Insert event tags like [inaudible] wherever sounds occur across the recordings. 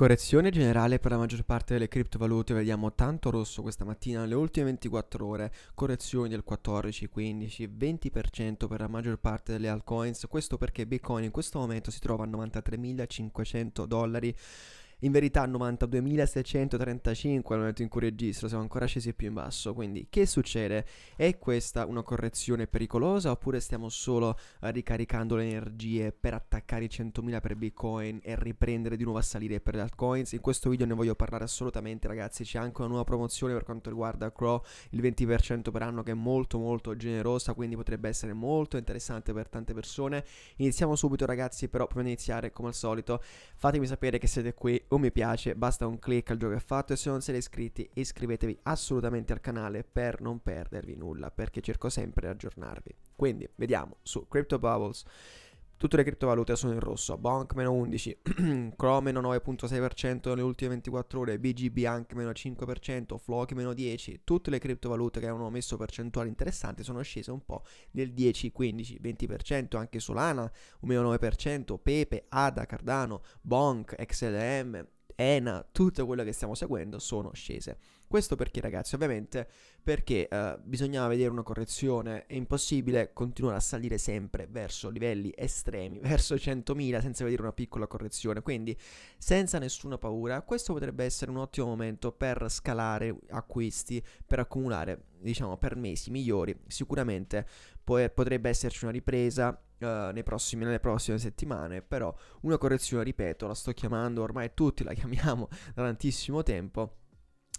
Correzione generale per la maggior parte delle criptovalute, vediamo tanto rosso questa mattina nelle ultime 24 ore, correzioni del 14, 15, 20% per la maggior parte delle altcoins, questo perché Bitcoin in questo momento si trova a 93.500 dollari in verità 92.635 nel momento in cui registro, siamo ancora scesi più in basso, quindi che succede? È questa una correzione pericolosa oppure stiamo solo eh, ricaricando le energie per attaccare i 100.000 per Bitcoin e riprendere di nuovo a salire per le altcoins? In questo video ne voglio parlare assolutamente ragazzi, c'è anche una nuova promozione per quanto riguarda Crow, il 20% per anno che è molto molto generosa, quindi potrebbe essere molto interessante per tante persone. Iniziamo subito ragazzi, però prima di iniziare come al solito fatemi sapere che siete qui o mi piace, basta un clic al gioco è fatto e se non siete iscritti iscrivetevi assolutamente al canale per non perdervi nulla perché cerco sempre di aggiornarvi. Quindi vediamo su Crypto Bubbles Tutte le criptovalute sono in rosso, Bank meno 11, [clears throat] Chrome meno 9.6% nelle ultime 24 ore, BGB anche meno 5%, Flock meno 10, tutte le criptovalute che avevano messo percentuali interessanti sono scese un po' del 10, 15, 20%, anche Solana un meno 9%, Pepe, ADA, Cardano, Bonk, XLM, ENA, tutte quelle che stiamo seguendo sono scese. Questo perché ragazzi, ovviamente, perché eh, bisognava vedere una correzione, è impossibile continuare a salire sempre verso livelli estremi, [laughs] verso 100.000 senza vedere una piccola correzione, quindi senza nessuna paura, questo potrebbe essere un ottimo momento per scalare acquisti, per accumulare diciamo per mesi migliori sicuramente poi potrebbe esserci una ripresa Uh, nei prossimi, nelle prossime settimane, però una correzione, ripeto, la sto chiamando, ormai tutti la chiamiamo [laughs] da tantissimo tempo,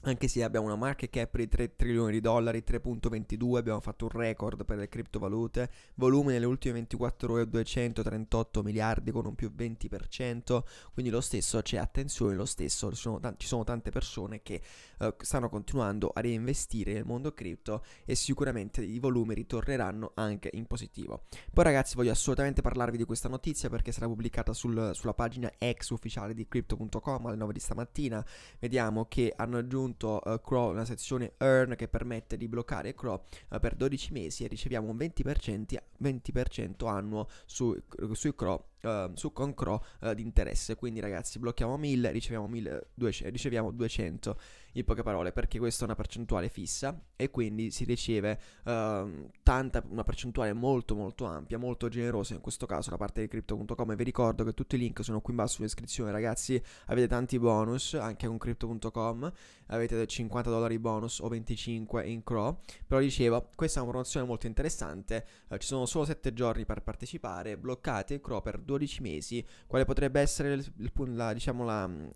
anche se abbiamo una market cap di 3 trilioni di dollari, 3.22, abbiamo fatto un record per le criptovalute, volume nelle ultime 24 ore 238 miliardi con un più 20%, quindi lo stesso c'è cioè, attenzione, lo stesso ci sono, t- ci sono tante persone che uh, stanno continuando a reinvestire nel mondo cripto e sicuramente i volumi ritorneranno anche in positivo. Poi ragazzi voglio assolutamente parlarvi di questa notizia perché sarà pubblicata sul, sulla pagina ex ufficiale di crypto.com alle 9 di stamattina, vediamo che hanno aggiunto appunto uh, Crow, una sezione Earn che permette di bloccare Crow uh, per 12 mesi e riceviamo un 20%, 20% annuo su, su Crow Ehm, su Concro uh, eh, di interesse. Quindi, ragazzi, blocchiamo 1000, riceviamo, 1200, riceviamo 200 in poche parole, perché questa è una percentuale fissa e quindi si riceve uh, tanta, una percentuale molto, molto ampia, molto generosa. In questo caso, da parte di Crypto.com. E vi ricordo che tutti i link sono qui in basso in descrizione, ragazzi. Avete tanti bonus anche con Crypto.com. Avete 50 dollari bonus o 25 in Cro. Però dicevo, questa è una promozione molto interessante. Eh, ci sono solo 7 giorni per partecipare. Bloccate Cro per 2 12 mesi. Quale potrebbe essere il, il, la, diciamo, la, mm,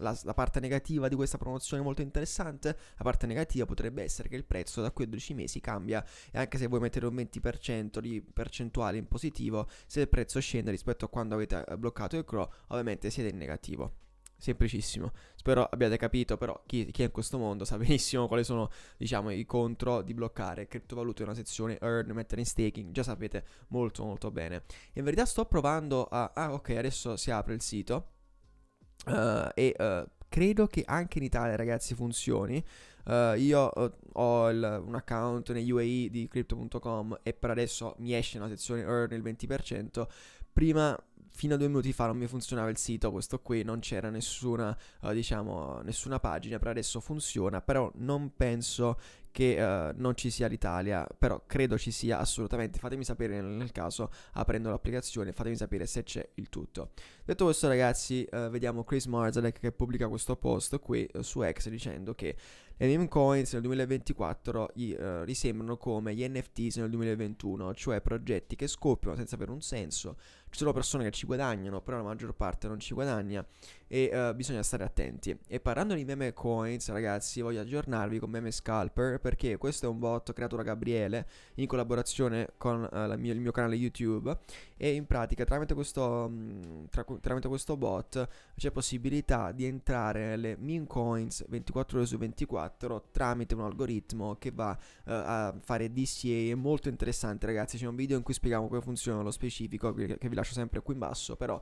la, la, parte negativa di questa promozione molto interessante? La parte negativa potrebbe essere che il prezzo da quei 12 mesi cambia e anche se vuoi mettere un 20% di percentuale in positivo, se il prezzo scende rispetto a quando avete bloccato il CRO, ovviamente siete in negativo. Semplicissimo. Spero abbiate capito, però chi, chi, è in questo mondo sa [laughs] benissimo quali sono, diciamo, i contro di bloccare criptovalute in una sezione earn, mettere in staking, già sapete molto molto bene. In verità sto provando a... Ah, ok, adesso si apre il sito. Uh, e uh, credo che anche in Italia, ragazzi, funzioni. Uh, io uh, ho il, un account nei UAE di crypto.com e per adesso mi esce una sezione earn il 20%. Prima fino a due minuti fa non mi funzionava il sito, questo qui non c'era nessuna, eh, diciamo, nessuna pagina, per adesso funziona, però non penso che uh, non ci sia l'Italia, però credo ci sia assolutamente. Fatemi sapere nel caso aprendo l'applicazione, fatemi sapere se c'è il tutto. Detto questo ragazzi, uh, vediamo Chris Marzalek che pubblica questo post qui eh, su X dicendo che le meme coins nel 2024 gli, risembrano come gli NFTs nel 2021, cioè progetti che scoppiano senza avere un senso. Ci sono persone che ci guadagnano, però la maggior parte non ci guadagna e bisogna stare attenti. E parlando di meme coins, ragazzi, voglio aggiornarvi con Meme Scalper perché questo è un bot creato da Gabriele in collaborazione con uh, eh, mio, il mio canale YouTube e in pratica tramite questo, mm, tra, tramite questo bot c'è possibilità di entrare nelle meme coins 24 ore su 24 tramite un algoritmo che va uh, a fare DCA è molto interessante ragazzi c'è un video in cui spieghiamo come funziona lo specifico che, che vi lascio sempre qui in basso però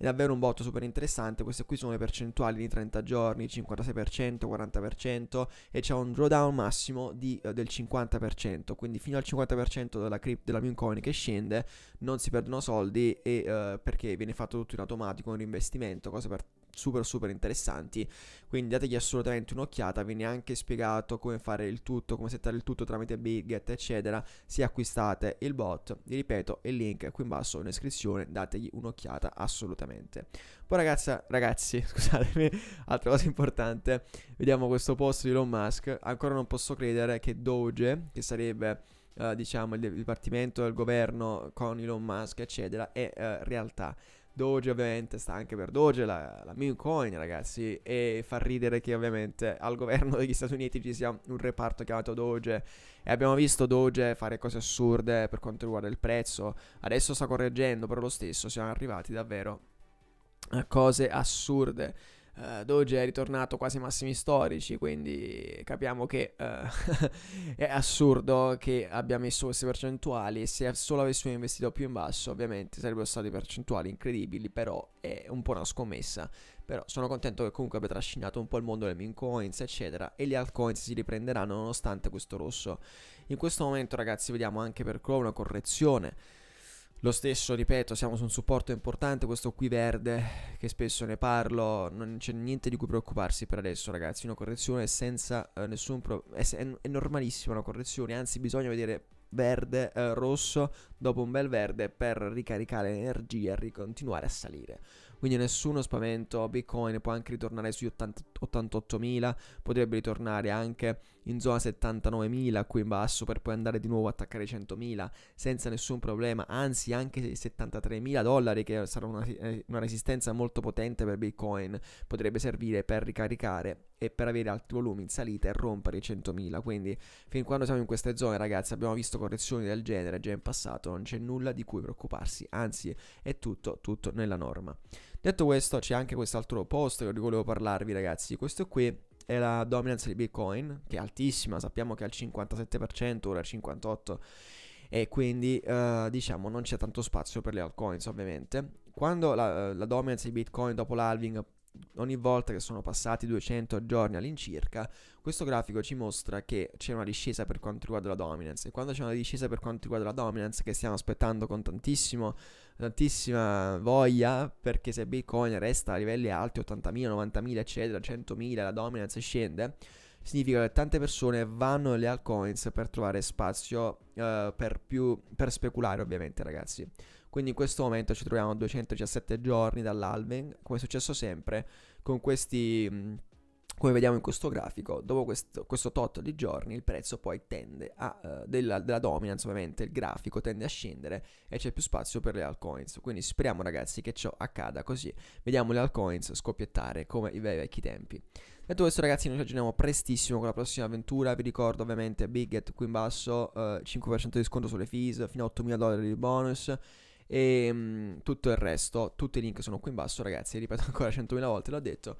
è davvero un botto super interessante. Queste qui sono le percentuali di 30 giorni, 56%, 40% e c'è un drawdown massimo di, eh, del 50%, quindi fino al 50% della, crypt, della Muncoin che scende non si perdono soldi e, eh, perché viene fatto tutto in automatico, un investimento, cosa per super super interessanti quindi dategli assolutamente un'occhiata viene anche spiegato come fare il tutto come settare il tutto tramite Bitget eccetera se acquistate il bot vi ripeto il link è qui in basso in descrizione dategli un'occhiata assolutamente poi ragazza, ragazzi [laughs] scusatemi altra cosa importante vediamo questo post di Elon Musk ancora non posso credere che Doge che sarebbe Uh, diciamo il dipartimento del governo con Elon Musk eccetera è uh, realtà Doge ovviamente sta anche per Doge, la, la meme coin ragazzi, e fa ridere che ovviamente al governo degli Stati Uniti ci sia un reparto chiamato Doge e abbiamo visto Doge fare cose assurde per quanto riguarda il prezzo, adesso sta correggendo, però lo stesso siamo arrivati davvero a cose assurde. Uh, Doge è ritornato quasi ai massimi storici, quindi capiamo che uh, [laughs] è assurdo che abbia messo queste percentuali. Se solo avessimo investito più in basso, ovviamente sarebbero state percentuali incredibili, però è un po' una scommessa. Però sono contento che comunque abbia trascinato un po' il mondo delle meme coins, eccetera, e gli altcoins si riprenderanno nonostante questo rosso. In questo momento, ragazzi, vediamo anche per Crow una correzione lo stesso, ripeto, siamo su un supporto importante, questo qui verde, che spesso ne parlo, non c'è niente di cui preoccuparsi per adesso ragazzi, una correzione senza eh, nessun problema, è, è, normalissima una correzione, anzi bisogna vedere verde, eh, rosso, dopo un bel verde per ricaricare energia e ricontinuare a salire. Quindi nessuno spavento, Bitcoin può anche ritornare sugli 80 88.000, potrebbe ritornare anche in zona 79.000 qui in basso per poi andare di nuovo a attaccare i 100.000 senza nessun problema, anzi anche 73.000 dollari che sarà una, eh, una resistenza molto potente per Bitcoin, potrebbe servire per ricaricare e per avere altri volumi in salita e rompere i 100.000. Quindi, fin quando siamo in queste zone, ragazzi, abbiamo visto correzioni del genere già in passato, non c'è nulla di cui preoccuparsi, anzi, è tutto, tutto nella norma. Detto questo, c'è anche quest'altro post di cui volevo parlarvi, ragazzi. Questo qui è la dominance di Bitcoin, che è altissima, sappiamo che è al 57%, ora è al 58%, e quindi uh, diciamo non c'è tanto spazio per le altcoins, ovviamente. Quando la, eh, la dominance di Bitcoin dopo l'halving Ogni volta che sono passati 200 giorni all'incirca, questo grafico ci mostra che c'è una discesa per quanto riguarda la dominance. E quando c'è una discesa per quanto riguarda la dominance, che stiamo aspettando con tantissima voglia, perché se Bitcoin resta a livelli alti, 80.000, 90.000, eccetera, 100.000, la dominance scende significa che tante persone vanno alle altcoins per trovare spazio uh, per, più, per speculare ovviamente ragazzi. Quindi in questo momento ci troviamo a 217 giorni dall'alving, come è successo sempre, con questi... Mh, mm, come vediamo in questo grafico, dopo questo, questo, tot di giorni il prezzo poi tende a, uh, della, della, dominance ovviamente, il grafico tende a scendere e c'è più spazio per le altcoins, quindi speriamo ragazzi che ciò accada così, vediamo le altcoins scoppiettare come i vecchi tempi. Detto questo ragazzi noi ci aggiorniamo prestissimo con la prossima avventura, vi ricordo ovviamente Biget qui in basso, uh, eh, 5% di sconto sulle fees, fino a 8.000 dollari di bonus e um, tutto il resto, tutti i link sono qui in basso ragazzi, ripeto ancora 100.000 volte, l'ho detto.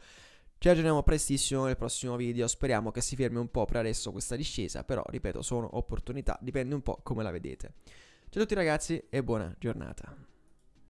Ci aggiorniamo prestissimo nel prossimo video, speriamo che si fermi un po' per adesso questa discesa, però ripeto sono opportunità, dipende un po' come la vedete. Ciao a tutti ragazzi e buona giornata.